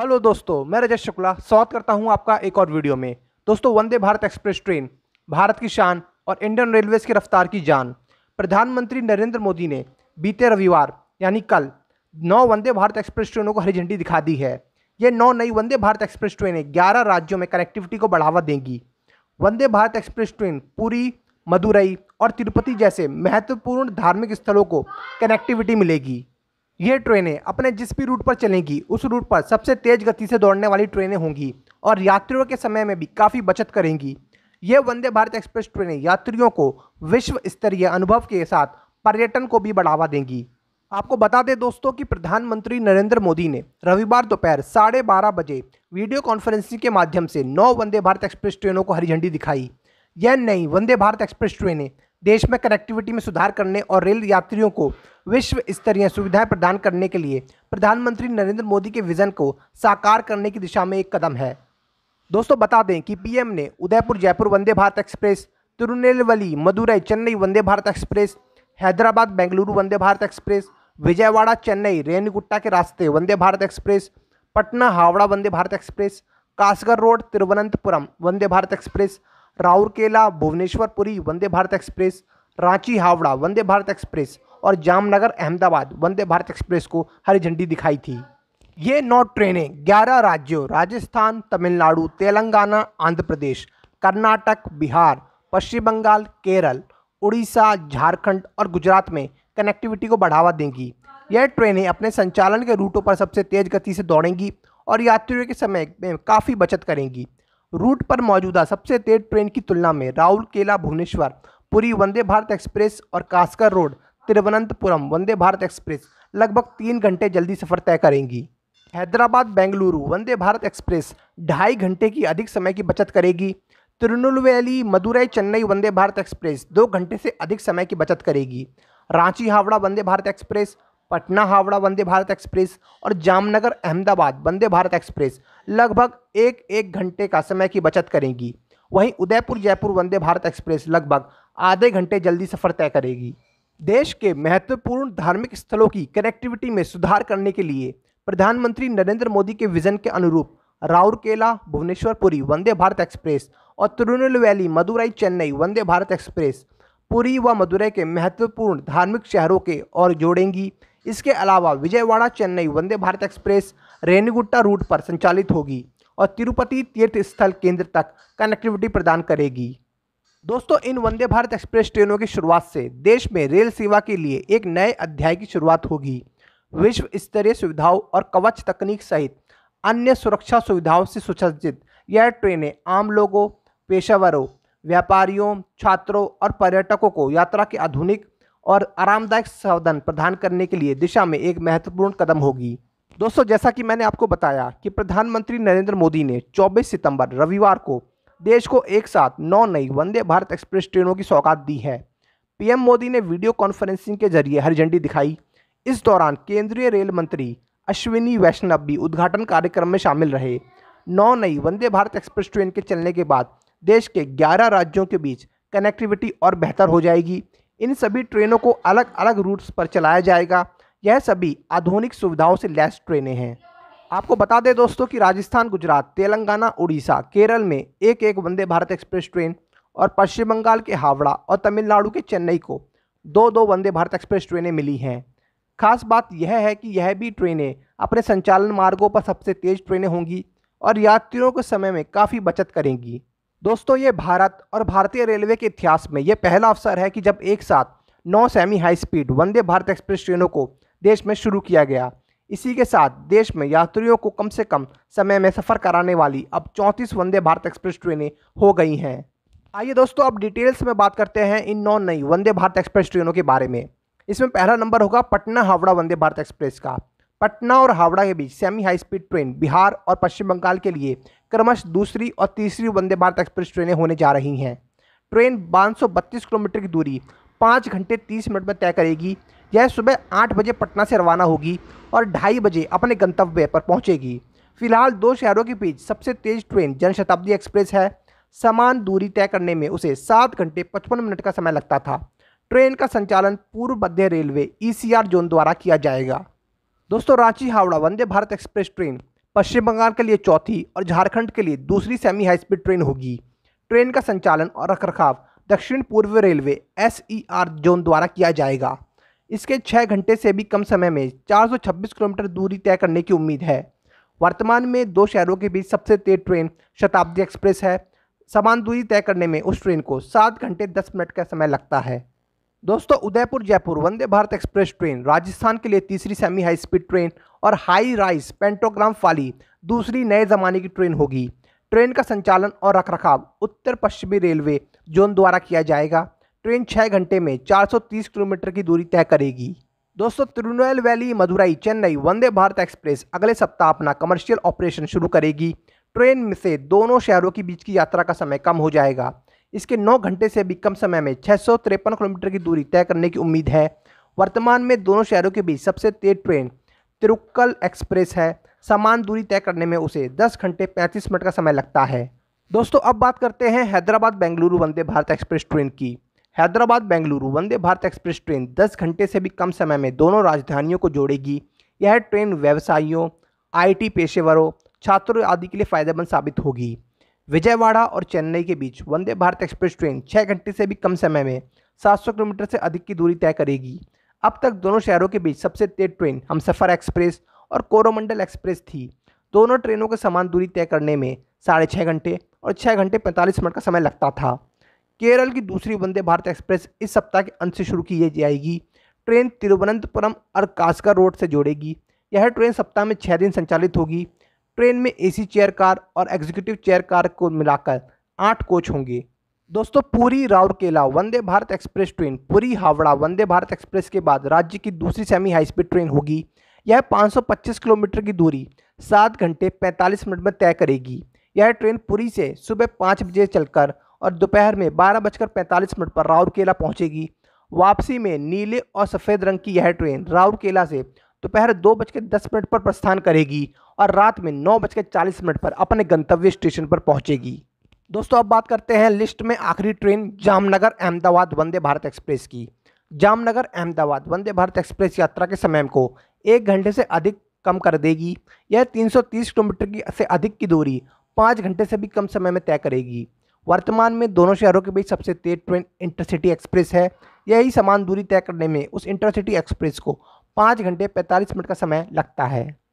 hello दोस्तों मैं रजत शुक्ला स्वागत करता हूं आपका एक और वीडियो में दोस्तों वंदे भारत एक्सप्रेस ट्रेन भारत की शान और इंडियन रेलवेज़ की रफ्तार की जान प्रधानमंत्री नरेंद्र मोदी ने बीते रविवार यानी कल नौ वंदे भारत एक्सप्रेस ट्रेनों को हरी झंडी दिखा दी है ये नौ नई वंदे भारत एक्सप्रेस ट्रेनें ग्यारह राज्यों में कनेक्टिविटी को बढ़ावा देंगी वंदे भारत एक्सप्रेस ट्रेन पूरी मदुरई और तिरुपति जैसे महत्वपूर्ण धार्मिक स्थलों को कनेक्टिविटी मिलेगी ये ट्रेनें अपने जिस भी रूट पर चलेंगी उस रूट पर सबसे तेज़ गति से दौड़ने वाली ट्रेनें होंगी और यात्रियों के समय में भी काफ़ी बचत करेंगी ये वंदे भारत एक्सप्रेस ट्रेनें यात्रियों को विश्व स्तरीय अनुभव के साथ पर्यटन को भी बढ़ावा देंगी आपको बता दें दोस्तों कि प्रधानमंत्री नरेंद्र मोदी ने रविवार दोपहर साढ़े बारह बजे वीडियो कॉन्फ्रेंसिंग के माध्यम से नौ वंदे भारत एक्सप्रेस ट्रेनों को हरी झंडी दिखाई यह नई वंदे भारत एक्सप्रेस ट्रेनें देश में कनेक्टिविटी में सुधार करने और रेल यात्रियों को विश्व स्तरीय सुविधाएं प्रदान करने के लिए प्रधानमंत्री नरेंद्र मोदी के विजन को साकार करने की दिशा में एक कदम है दोस्तों बता दें कि पीएम ने Udaipur Jaipur Vande Bharat express तिरुनेलवली Madurai Chennai Vande Bharat express Hyderabad Bengaluru Vande Bharat express Vijayawada Chennai रेनगुट्टा के रास्ते वंदे Bharat express Patna Howrah Vande Bharat express कासगर road Thiruvananthapuram Vande Bharat express Rourkela भुवनेश्वरपुरी वंदे भारत एक्सप्रेस रांची हावड़ा वंदे भारत एक्सप्रेस और जामनगर अहमदाबाद वंदे भारत एक्सप्रेस को हरी झंडी दिखाई थी ये नौ ट्रेनें ग्यारह राज्यों राजस्थान तमिलनाडु तेलंगाना आंध्र प्रदेश कर्नाटक बिहार पश्चिम बंगाल केरल उड़ीसा झारखंड और गुजरात में कनेक्टिविटी को बढ़ावा देंगी यह ट्रेनें अपने संचालन के रूटों पर सबसे तेज़ गति से दौड़ेंगी और यात्रियों के समय में काफ़ी बचत करेंगी रूट पर मौजूदा सबसे तेज ट्रेन की तुलना में केला भुवनेश्वर पुरी वंदे भारत एक्सप्रेस और कास्कर रोड तिरुवनंतपुरम वंदे भारत एक्सप्रेस लगभग तीन घंटे जल्दी सफर तय करेंगी हैदराबाद बेंगलुरु वंदे भारत एक्सप्रेस ढाई घंटे की अधिक समय की बचत करेगी तिरुनलवेली मदुरई चेन्नई वंदे भारत एक्सप्रेस दो घंटे से अधिक समय की बचत करेगी रांची हावड़ा वंदे भारत एक्सप्रेस पटना हावड़ा वंदे भारत एक्सप्रेस और जामनगर अहमदाबाद वंदे भारत एक्सप्रेस लगभग एक एक घंटे का समय की बचत करेंगी वहीं उदयपुर जयपुर वंदे भारत एक्सप्रेस लगभग आधे घंटे जल्दी सफ़र तय करेगी देश के महत्वपूर्ण धार्मिक स्थलों की कनेक्टिविटी में सुधार करने के लिए प्रधानमंत्री नरेंद्र मोदी के विजन के अनुरूप राउरकेला भुवनेश्वरपुरी वंदे भारत एक्सप्रेस और तिरुनल वैली मदुरई चेन्नई वंदे भारत एक्सप्रेस पुरी व मदुरई के महत्वपूर्ण धार्मिक शहरों के और जोड़ेंगी इसके अलावा विजयवाड़ा चेन्नई वंदे भारत एक्सप्रेस रेणुगुट्टा रूट पर संचालित होगी और तिरुपति तीर्थ स्थल केंद्र तक कनेक्टिविटी प्रदान करेगी दोस्तों इन वंदे भारत एक्सप्रेस ट्रेनों की शुरुआत से देश में रेल सेवा के लिए एक नए अध्याय की शुरुआत होगी विश्व स्तरीय सुविधाओं और कवच तकनीक सहित अन्य सुरक्षा सुविधाओं से सुसज्जित यह ट्रेनें आम लोगों पेशेवरों व्यापारियों छात्रों और पर्यटकों को यात्रा के आधुनिक और आरामदायक साधन प्रदान करने के लिए दिशा में एक महत्वपूर्ण कदम होगी दोस्तों जैसा कि मैंने आपको बताया कि प्रधानमंत्री नरेंद्र मोदी ने 24 सितंबर रविवार को देश को एक साथ नौ नई वंदे भारत एक्सप्रेस ट्रेनों की सौगात दी है पीएम मोदी ने वीडियो कॉन्फ्रेंसिंग के जरिए हरी झंडी दिखाई इस दौरान केंद्रीय रेल मंत्री अश्विनी वैष्णव भी उद्घाटन कार्यक्रम में शामिल रहे नौ नई वंदे भारत एक्सप्रेस ट्रेन के चलने के बाद देश के ग्यारह राज्यों के बीच कनेक्टिविटी और बेहतर हो जाएगी इन सभी ट्रेनों को अलग अलग रूट्स पर चलाया जाएगा यह सभी आधुनिक सुविधाओं से लैस ट्रेनें हैं आपको बता दें दोस्तों कि राजस्थान गुजरात तेलंगाना उड़ीसा केरल में एक एक वंदे भारत एक्सप्रेस ट्रेन और पश्चिम बंगाल के हावड़ा और तमिलनाडु के चेन्नई को दो दो वंदे भारत एक्सप्रेस ट्रेनें मिली हैं खास बात यह है कि यह भी ट्रेनें अपने संचालन मार्गों पर सबसे तेज़ ट्रेनें होंगी और यात्रियों के समय में काफ़ी बचत करेंगी दोस्तों ये भारत और भारतीय रेलवे के इतिहास में ये पहला अवसर है कि जब एक साथ नौ semi high speed Vande Bharat express ट्रेनों को देश में शुरू किया गया इसी के साथ देश में यात्रियों को कम से कम समय में सफ़र कराने वाली अब चौंतीस वंदे भारत एक्सप्रेस ट्रेनें हो गई हैं आइए दोस्तों अब डिटेल्स में बात करते हैं इन नौ नई वंदे भारत एक्सप्रेस ट्रेनों के बारे में इसमें पहला नंबर होगा पटना हावड़ा वंदे भारत एक्सप्रेस का पटना और हावड़ा के बीच semi high speed train Bihar और पश्चिम बंगाल के लिए क्रमशः दूसरी और तीसरी वंदे भारत एक्सप्रेस ट्रेनें होने जा रही हैं ट्रेन बारह किलोमीटर की दूरी पाँच घंटे तीस मिनट में तय करेगी यह सुबह आठ बजे पटना से रवाना होगी और ढाई बजे अपने गंतव्य पर पहुंचेगी फिलहाल दो शहरों के बीच सबसे तेज ट्रेन जनशताब्दी एक्सप्रेस है समान दूरी तय करने में उसे सात घंटे पचपन मिनट का समय लगता था ट्रेन का संचालन पूर्व मध्य रेलवे ई जोन द्वारा किया जाएगा दोस्तों रांची हावड़ा वंदे भारत एक्सप्रेस ट्रेन पश्चिम बंगाल के लिए चौथी और झारखंड के लिए दूसरी सेमी हाई स्पीड ट्रेन होगी ट्रेन का संचालन और रखरखाव दक्षिण पूर्व रेलवे एस जोन e द्वारा किया जाएगा इसके छः घंटे से भी कम समय में 426 किलोमीटर दूरी तय करने की उम्मीद है वर्तमान में दो शहरों के बीच सबसे तेज ट्रेन शताब्दी एक्सप्रेस है समान दूरी तय करने में उस ट्रेन को सात घंटे दस मिनट का समय लगता है दोस्तों उदयपुर जयपुर वंदे भारत एक्सप्रेस ट्रेन राजस्थान के लिए तीसरी सेमी हाई स्पीड ट्रेन और हाई राइस पेंटोग्राम वाली दूसरी नए ज़माने की ट्रेन होगी ट्रेन का संचालन और रखरखाव उत्तर पश्चिमी रेलवे जोन द्वारा किया जाएगा ट्रेन छः घंटे में 430 किलोमीटर की दूरी तय करेगी दोस्तों तिरुनेल वैली मदुरई चेन्नई वंदे भारत एक्सप्रेस अगले सप्ताह अपना कमर्शियल ऑपरेशन शुरू करेगी ट्रेन में से दोनों शहरों के बीच की यात्रा का समय कम हो जाएगा इसके 9 घंटे से भी कम समय में छः किलोमीटर की दूरी तय करने की उम्मीद है वर्तमान में दोनों शहरों के बीच सबसे तेज ट्रेन तिरुक्कल एक्सप्रेस है समान दूरी तय करने में उसे 10 घंटे 35 मिनट का समय लगता है दोस्तों अब बात करते हैं हैदराबाद बेंगलुरु वंदे भारत एक्सप्रेस ट्रेन की हैदराबाद बेंगलुरु वंदे भारत एक्सप्रेस ट्रेन 10 घंटे से भी कम समय में दोनों राजधानियों को जोड़ेगी यह ट्रेन व्यवसायियों आईटी पेशेवरों छात्रों आदि के लिए फ़ायदेमंद साबित होगी विजयवाड़ा और चेन्नई के बीच वंदे भारत एक्सप्रेस ट्रेन छः घंटे से भी कम समय में 700 किलोमीटर से अधिक की दूरी तय करेगी अब तक दोनों शहरों के बीच सबसे तेज ट्रेन हमसफ़र एक्सप्रेस और कोरोमंडल एक्सप्रेस थी दोनों ट्रेनों के समान दूरी तय करने में साढ़े छः घंटे और छः घंटे पैंतालीस मिनट का समय लगता था केरल की दूसरी वंदे भारत एक्सप्रेस इस सप्ताह के अंत से शुरू की जाएगी ट्रेन तिरुवनंतपुरम और कास्कर रोड से जोड़ेगी यह ट्रेन सप्ताह में छः दिन संचालित होगी ट्रेन में एसी चेयर कार और एग्जीक्यूटिव चेयर कार को मिलाकर आठ कोच होंगे दोस्तों Puri Rourkela Vande Bharat express train Puri Howrah Vande Bharat express के बाद राज्य की दूसरी सेमी हाई स्पीड ट्रेन होगी यह 525 किलोमीटर की दूरी सात घंटे 45 मिनट में तय करेगी यह ट्रेन पूरी से सुबह पाँच बजे चलकर और दोपहर में बारह बजकर पैंतालीस मिनट पर राउरकेला पहुंचेगी वापसी में नीले और सफ़ेद रंग की यह ट्रेन राउरकेला से दोपहर दो बज के दस मिनट पर प्रस्थान करेगी और रात में नौ बज के चालीस मिनट पर अपने गंतव्य स्टेशन पर पहुंचेगी दोस्तों अब बात करते हैं लिस्ट में आखिरी ट्रेन जामनगर अहमदाबाद वंदे भारत एक्सप्रेस की जामनगर अहमदाबाद वंदे भारत एक्सप्रेस यात्रा के समय को एक घंटे से अधिक कम कर देगी यह 330 किलोमीटर की से अधिक की दूरी पाँच घंटे से भी कम समय में तय करेगी वर्तमान में दोनों शहरों के बीच सबसे तेज ट्रेन इंटरसिटी एक्सप्रेस है यही समान दूरी तय करने में उस इंटरसिटी एक्सप्रेस को पाँच घंटे पैंतालीस मिनट का समय लगता है